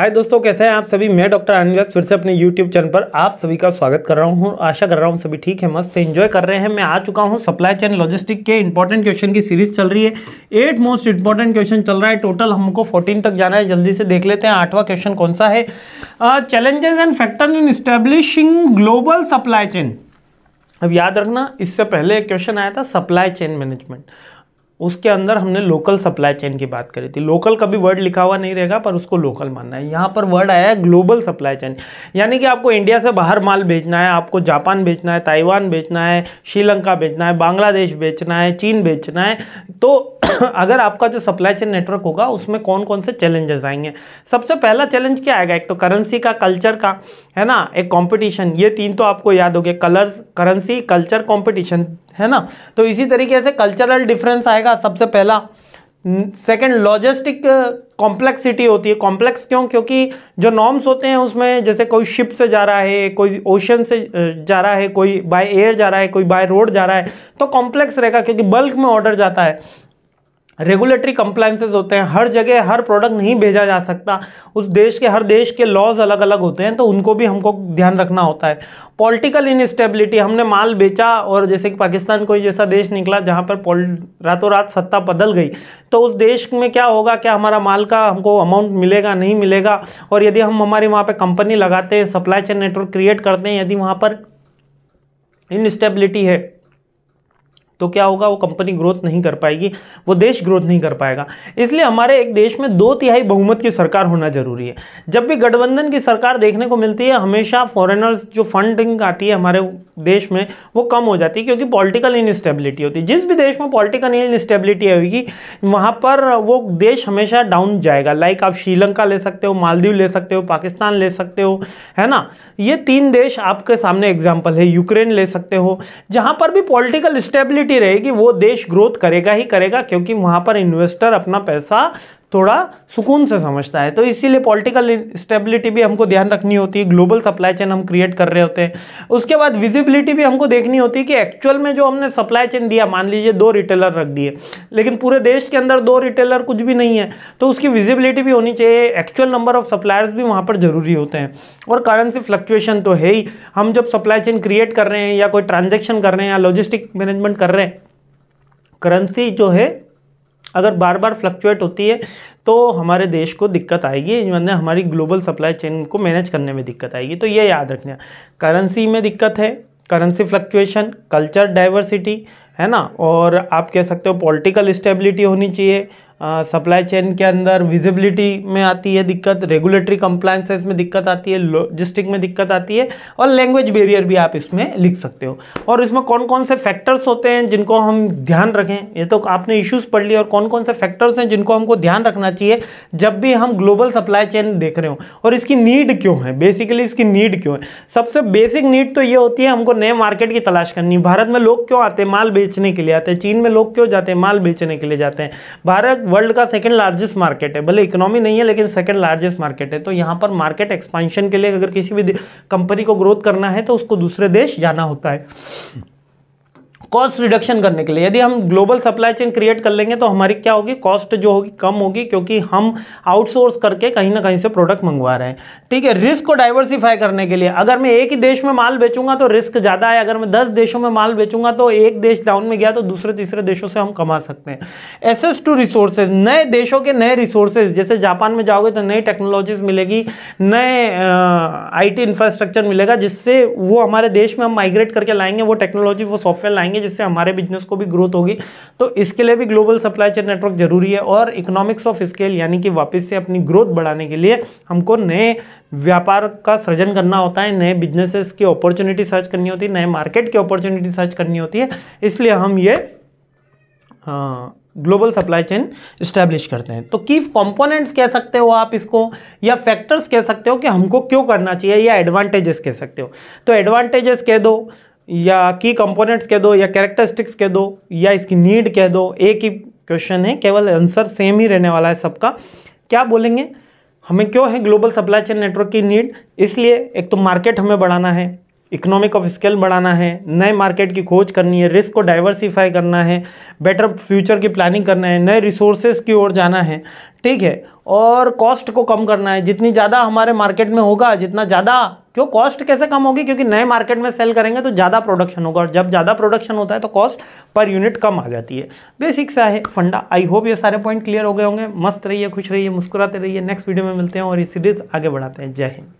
हाय दोस्तों कैसे हैं आप सभी मैं डॉक्टर अनिल फिर से अपने यूट्यूब चैनल पर आप सभी का स्वागत कर रहा हूं आशा कर रहा हूं सभी ठीक है मस्त एंजॉय कर रहे हैं मैं आ चुका हूं सप्लाई चैन लॉजिस्टिक के इंपॉर्टेंट क्वेश्चन की सीरीज चल रही है एट मोस्ट इंपॉर्टेंट क्वेश्चन चल रहा है टोटल हमको फोर्टीन तक जाना है जल्दी से देख लेते हैं आठवां क्वेश्चन कौन सा है challenges and factor in establishing global supply chain अब याद रखना इससे पहले एक क्वेश्चन आया था सप्लाई चेन मैनेजमेंट उसके अंदर हमने लोकल सप्लाई चेन की बात करी थी लोकल कभी वर्ड लिखा हुआ नहीं रहेगा पर उसको लोकल मानना है यहाँ पर वर्ड आया है ग्लोबल सप्लाई चेन यानी कि आपको इंडिया से बाहर माल बेचना है आपको जापान बेचना है ताइवान बेचना है श्रीलंका बेचना है बांग्लादेश बेचना है चीन बेचना है तो अगर आपका जो सप्लाई चेन नेटवर्क होगा उसमें कौन कौन से चैलेंजेस आएंगे सबसे पहला चैलेंज क्या आएगा एक तो करेंसी का कल्चर का है ना एक कंपटीशन ये तीन तो आपको याद हो गया कलर करेंसी कल्चर कंपटीशन है ना तो इसी तरीके से कल्चरल डिफरेंस आएगा सबसे पहला सेकंड लॉजिस्टिक कॉम्प्लेक्सिटी होती है कॉम्प्लेक्स क्यों क्योंकि जो नॉर्म्स होते हैं उसमें जैसे कोई शिप से जा रहा है कोई ओशन से जा रहा है कोई बाय एयर जा रहा है कोई बाय रोड जा रहा है तो कॉम्प्लेक्स रहेगा क्योंकि बल्क में ऑर्डर जाता है रेगुलेटरी कंप्लाइंसेज होते हैं हर जगह हर प्रोडक्ट नहीं भेजा जा सकता उस देश के हर देश के लॉज अलग अलग होते हैं तो उनको भी हमको ध्यान रखना होता है पॉलिटिकल इनस्टेबिलिटी हमने माल बेचा और जैसे कि पाकिस्तान कोई जैसा देश निकला जहाँ पर रातों रात सत्ता बदल गई तो उस देश में क्या होगा क्या हमारा माल का हमको अमाउंट मिलेगा नहीं मिलेगा और यदि हम हमारी वहाँ पर कंपनी लगाते हैं सप्लाई चेन नेटवर्क क्रिएट करते हैं यदि वहाँ पर इनस्टेबिलिटी है तो क्या होगा वो कंपनी ग्रोथ नहीं कर पाएगी वो देश ग्रोथ नहीं कर पाएगा इसलिए हमारे एक देश में दो तिहाई बहुमत की सरकार होना जरूरी है जब भी गठबंधन की सरकार देखने को मिलती है हमेशा फॉरेनर्स जो फंडिंग आती है हमारे देश में वो कम हो जाती है क्योंकि पॉलिटिकल इनस्टेबिलिटी होती है जिस भी देश में पॉलिटिकल इनस्टेबिलिटी आएगी वहाँ पर वो देश हमेशा डाउन जाएगा लाइक आप श्रीलंका ले सकते हो मालदीव ले सकते हो पाकिस्तान ले सकते हो है ना ये तीन देश आपके सामने एग्जाम्पल है यूक्रेन ले सकते हो जहाँ पर भी पॉलिटिकल स्टेबिलिटी पॉजिटिविटी रहेगी वो देश ग्रोथ करेगा ही करेगा क्योंकि वहां पर इन्वेस्टर अपना पैसा थोड़ा सुकून से समझता है तो इसीलिए पॉलिटिकल स्टेबिलिटी भी हमको ध्यान रखनी होती है ग्लोबल सप्लाई चेन हम क्रिएट कर रहे होते हैं उसके बाद विजिबिलिटी भी हमको देखनी होती है कि एक्चुअल में जो हमने सप्लाई चेन दिया मान लीजिए दो रिटेलर रख दिए लेकिन पूरे देश के अंदर दो रिटेलर कुछ भी नहीं है तो उसकी विजिबिलिटी भी होनी चाहिए एक्चुअल नंबर ऑफ सप्लायर्स भी वहाँ पर ज़रूरी होते हैं और करेंसी फ्लक्चुएशन तो है ही हम जब सप्लाई चेन क्रिएट कर रहे हैं या कोई ट्रांजेक्शन कर रहे हैं या लॉजिस्टिक मैनेजमेंट कर रहे हैं करेंसी जो है अगर बार बार फ्लक्चुएट होती है तो हमारे देश को दिक्कत आएगी मतलब हमारी ग्लोबल सप्लाई चेन को मैनेज करने में दिक्कत आएगी तो ये याद रखना करेंसी में दिक्कत है करेंसी फ्लक्चुएशन कल्चर डाइवर्सिटी है ना और आप कह सकते हो पॉलिटिकल स्टेबिलिटी होनी चाहिए सप्लाई चेन के अंदर विजिबिलिटी में आती है दिक्कत रेगुलेटरी कंप्लाइंसेस में दिक्कत आती है लॉजिस्टिक में दिक्कत आती है और लैंग्वेज बेरियर भी आप इसमें लिख सकते हो और इसमें कौन कौन से फैक्टर्स होते हैं जिनको हम ध्यान रखें ये तो आपने इश्यूज़ पढ़ लिए और कौन कौन से फैक्टर्स हैं जिनको हमको ध्यान रखना चाहिए जब भी हम ग्लोबल सप्लाई चेन देख रहे हो और इसकी नीड क्यों है बेसिकली इसकी नीड क्यों है सबसे बेसिक नीड तो ये होती है हमको नए मार्केट की तलाश करनी भारत में लोग क्यों आते हैं माल बेचने के लिए आते हैं चीन में लोग क्यों जाते हैं माल बेचने के लिए जाते हैं भारत वर्ल्ड का सेकेंड लार्जेस्ट मार्केट है भले इकोनॉमी नहीं है लेकिन सेकेंड लार्जेस्ट मार्केट है तो यहाँ पर मार्केट एक्सपांशन के लिए अगर किसी भी कंपनी को ग्रोथ करना है तो उसको दूसरे देश जाना होता है कॉस्ट रिडक्शन करने के लिए यदि हम ग्लोबल सप्लाई चेन क्रिएट कर लेंगे तो हमारी क्या होगी कॉस्ट जो होगी कम होगी क्योंकि हम आउटसोर्स करके कहीं ना कहीं से प्रोडक्ट मंगवा रहे हैं ठीक है रिस्क को डाइवर्सिफाई करने के लिए अगर मैं एक ही देश में माल बेचूंगा तो रिस्क ज़्यादा है अगर मैं दस देशों में माल बेचूंगा तो एक देश डाउन में गया तो दूसरे तीसरे देशों से हम कमा सकते हैं एसेस टू रिसोर्सेज नए देशों के नए रिसोर्सेज जैसे जापान में जाओगे तो नई टेक्नोलॉजीज मिलेगी नए आई इंफ्रास्ट्रक्चर मिलेगा जिससे वो हमारे देश में हम माइग्रेट करके लाएंगे वो टेक्नोलॉजी वो सॉफ्टवेयर लाएंगे करेंगे जिससे हमारे बिजनेस को भी ग्रोथ होगी तो इसके लिए भी ग्लोबल सप्लाई चेन नेटवर्क जरूरी है और इकोनॉमिक्स ऑफ स्केल यानी कि वापस से अपनी ग्रोथ बढ़ाने के लिए हमको नए व्यापार का सृजन करना होता है नए बिजनेसेस की अपॉर्चुनिटी सर्च करनी होती है नए मार्केट की अपॉर्चुनिटी सर्च करनी होती है इसलिए हम ये ग्लोबल सप्लाई चेन इस्टेब्लिश करते हैं तो की कंपोनेंट्स कह सकते हो आप इसको या फैक्टर्स कह सकते हो कि हमको क्यों करना चाहिए या एडवांटेजेस कह सकते हो तो एडवांटेजेस कह दो या की कंपोनेंट्स कह दो या कैरेक्टरिस्टिक्स कह दो या इसकी नीड कह दो एक ही क्वेश्चन है केवल आंसर सेम ही रहने वाला है सबका क्या बोलेंगे हमें क्यों है ग्लोबल सप्लाई चेन नेटवर्क की नीड इसलिए एक तो मार्केट हमें बढ़ाना है इकोनॉमिक ऑफ स्केल बढ़ाना है नए मार्केट की खोज करनी है रिस्क को डाइवर्सिफाई करना है बेटर फ्यूचर की प्लानिंग करना है नए रिसोर्सेज की ओर जाना है ठीक है और कॉस्ट को कम करना है जितनी ज़्यादा हमारे मार्केट में होगा जितना ज़्यादा क्यों कॉस्ट कैसे कम होगी क्योंकि नए मार्केट में सेल करेंगे तो ज़्यादा प्रोडक्शन होगा और जब ज़्यादा प्रोडक्शन होता है तो कॉस्ट पर यूनिट कम आ जाती है बेसिक सा है फंडा आई होप ये सारे पॉइंट क्लियर हो गए होंगे मस्त रहिए खुश रहिए मुस्कुराते रहिए नेक्स्ट वीडियो में मिलते हैं और ये सीरीज़ आगे बढ़ाते हैं जय हिंद